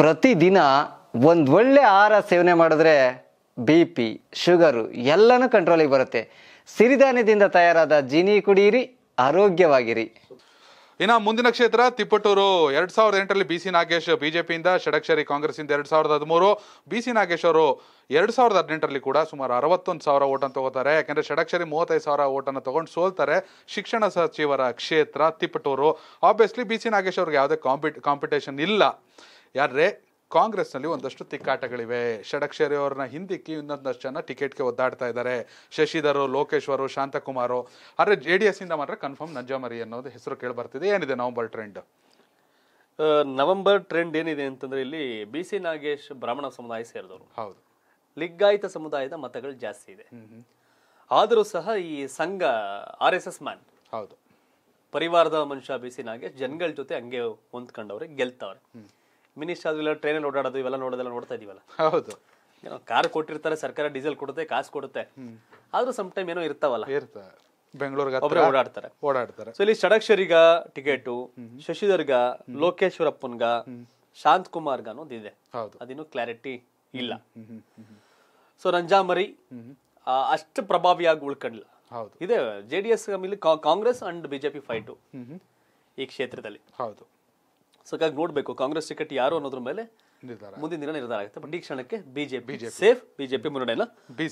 ಪ್ರತಿದಿನ ಒಂದು ಒಳ್ಳೆ ಆಹಾರ ಸೇವನೆ ಮಾಡಿದ್ರೆ ಬಿ ಪಿ ಶುಗರು ಎಲ್ಲನೂ ಕಂಟ್ರೋಲಿಗೆ ಬರುತ್ತೆ ಸಿರಿಧಾನ್ಯದಿಂದ ತಯಾರಾದ ಜೀನಿ ಕುಡಿಯಿರಿ ಆರೋಗ್ಯವಾಗಿರಿ ಇನ್ನು ಮುಂದಿನ ಕ್ಷೇತ್ರ ತಿಪ್ಪಟೂರು ಎರಡ್ ಸಾವಿರದ ಎಂಟರಲ್ಲಿ ಬಿ ಸಿ ನಾಗೇಶ್ ಬಿಜೆಪಿಯಿಂದ ಷಡಕ್ಷರಿ ಕಾಂಗ್ರೆಸ್ಸಿಂದ ಎರಡ್ ಸಾವಿರದ ಹದಿಮೂರು ಬಿ ಸಿ ನಾಗೇಶ್ ಅವರು ಎರಡ್ ಸಾವಿರದ ಹದಿನೆಂಟರಲ್ಲಿ ಕೂಡ ಸುಮಾರು ಅರವತ್ತೊಂದು ಸಾವಿರ ಓಟನ್ನು ತಗೋತಾರೆ ಯಾಕಂದ್ರೆ ಷಡಕ್ಷರಿ ಮೂವತ್ತೈದು ಸಾವಿರ ಓಟನ್ನು ತಗೊಂಡು ಸೋಲ್ತಾರೆ ಶಿಕ್ಷಣ ಸಚಿವರ ಕ್ಷೇತ್ರ Tiptur obviously B C Nagesh ಅವ್ರಿಗೆ ಯಾವುದೇ ಕಾಂಪಿಟೇಷನ್ ಇಲ್ಲ ಯಾರೇ ಕಾಂಗ್ರೆಸ್ನಲ್ಲಿ ಒಂದಷ್ಟು ತಿಕ್ಕಾಟಗಳಿವೆ ಷಡಕ್ಷರಿ ಅವ್ರನ್ನ ಹಿಂದಿಕ್ಕಿ ಇನ್ನೊಂದಷ್ಟು ಜನ ಟಿಕೆಟ್ಗೆ ಒದ್ದಾಡ್ತಾ ಇದ್ದಾರೆ ಶಶಿಧರು ಲೋಕೇಶ್ವರು ಶಾಂತಕುಮಾರು ಆದರೆ ಜೆ ಡಿ ಎಸ್ ಇಂದ ಮಾತ್ರ ಕನ್ಫರ್ಮ್ ನಂಜಾಮರಿ ಅನ್ನೋದು ಹೆಸರು ಕೇಳಿಬರ್ತಿದೆ ಏನಿದೆ ನವಂಬರ್ ಟ್ರೆಂಡ್ ನವೆಂಬರ್ ಟ್ರೆಂಡ್ ಏನಿದೆ ಅಂತಂದ್ರೆ ಇಲ್ಲಿ ಬಿ ಸಿ ನಾಗೇಶ್ ಬ್ರಾಹ್ಮಣ ಸಮುದಾಯ ಸೇರಿದವರು ಹೌದು ಲಿಗ್ಗಾಯಿತ ಸಮುದಾಯದ ಮತಗಳು ಜಾಸ್ತಿ ಇದೆ ಆದರೂ ಸಹ ಈ ಸಂಘ ಆರ್ ಎಸ್ ಎಸ್ ಮ್ಯಾನ್ ಹೌದು ಪರಿವಾರದ ಮನುಷ್ಯ ಬಿ ಸಿ ನಾಗೇಶ್ ಜನಗಳ ಜೊತೆ ಹಂಗೆ ಹೊಂದ್ಕೊಂಡವ್ರೆ ಗೆಲ್ತವ್ರೆ ಮಿನಿ ಇಲ್ಲ ಟ್ರೈನಲ್ಲಿ ಓಡಾಡೋದು ಇವೆಲ್ಲ ನೋಡೋದೆಲ್ಲ ನೋಡ್ತಾ ಇದೀವಲ್ಲ ಹೌದು ಏನೋ ಕಾರ್ ಕೊಟ್ಟಿರ್ತಾರೆ ಸರ್ಕಾರ ಡೀಸೆಲ್ ಕೊಡುತ್ತೆ ಕಾಸು ಕೊಡುತ್ತೆ ಆದ್ರೂ ಸಮ್ ಟೈಮ್ ಏನೋ ಇರ್ತಾವಲ್ಲ ಇರ್ತಾರೆ ಬೆಂಗಳೂರಿಗೆ ಓಡಾಡ್ತಾರೆ ಓಡಾಡ್ತಾರೆ ಸೊ ಇಲ್ಲಿ ಷಡಕ್ಷರಿಗ ಟಿಕೆಟು ಶಶಿಧರ್ಗ ಲೋಕೇಶ್ವರಪ್ಪನ್ಗ ಶಾಂತ್ ಕುಮಾರ್ಗ ಇದೆ ಅದೇನು ಕ್ಲಾರಿಟಿ ಇಲ್ಲ ಸೊ ರಂಜಾಮರಿ ಅಷ್ಟು ಪ್ರಭಾವಿಯಾಗಿ ಉಳ್ಕೊಂಡಿಲ್ಲ ಇದೆ JDS Congress and BJP fight ಈ ಕ್ಷೇತ್ರದಲ್ಲಿ ಹೌದು ಸೊ ಹಾಗಾಗಿ ನೋಡಬೇಕು ಕಾಂಗ್ರೆಸ್ ಟಿಕೆಟ್ ಯಾರು ಅನ್ನೋದ್ರ ಮೇಲೆ ಮುಂದಿನ ದಿನ ನಿರ್ಧಾರ ಆಗುತ್ತೆ ಬಟ್ ಈ ಕ್ಷಣಕ್ಕೆ ಬಿಜೆಪಿ ಸೇಫ್ ಬಿಜೆಪಿ ಮುನ್ನಡೆಯನ್ನ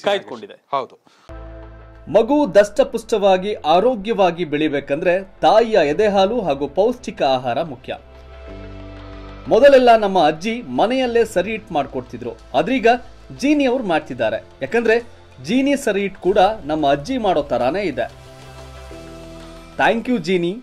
ಕಾಯ್ದುಕೊಂಡಿದೆ ಹೌದು ಮಗು ದಷ್ಟಪುಷ್ಟವಾಗಿ ಆರೋಗ್ಯವಾಗಿ ಬೆಳಿಬೇಕಂದ್ರೆ ತಾಯಿಯ ಎದೆ ಹಾಲು ಹಾಗೂ ಪೌಷ್ಟಿಕ ಆಹಾರ ಮುಖ್ಯ ಮೊದಲೆಲ್ಲ ನಮ್ಮ ಅಜ್ಜಿ ಮನೆಯಲ್ಲೇ ಸರಿ ಇಟ್ ಮಾಡ್ಕೊಡ್ತಿದ್ರು ಅದ್ರೀಗ ಜೀನಿ ಅವ್ರು ಮಾಡ್ತಿದ್ದಾರೆ ಯಾಕಂದ್ರೆ ಜೀನಿ ಸರಿ ಇಟ್ ಕೂಡ ನಮ್ಮ ಅಜ್ಜಿ ಮಾಡೋ ತರಾನೇ ಇದೆ ಥ್ಯಾಂಕ್ ಯು ಜೀನಿ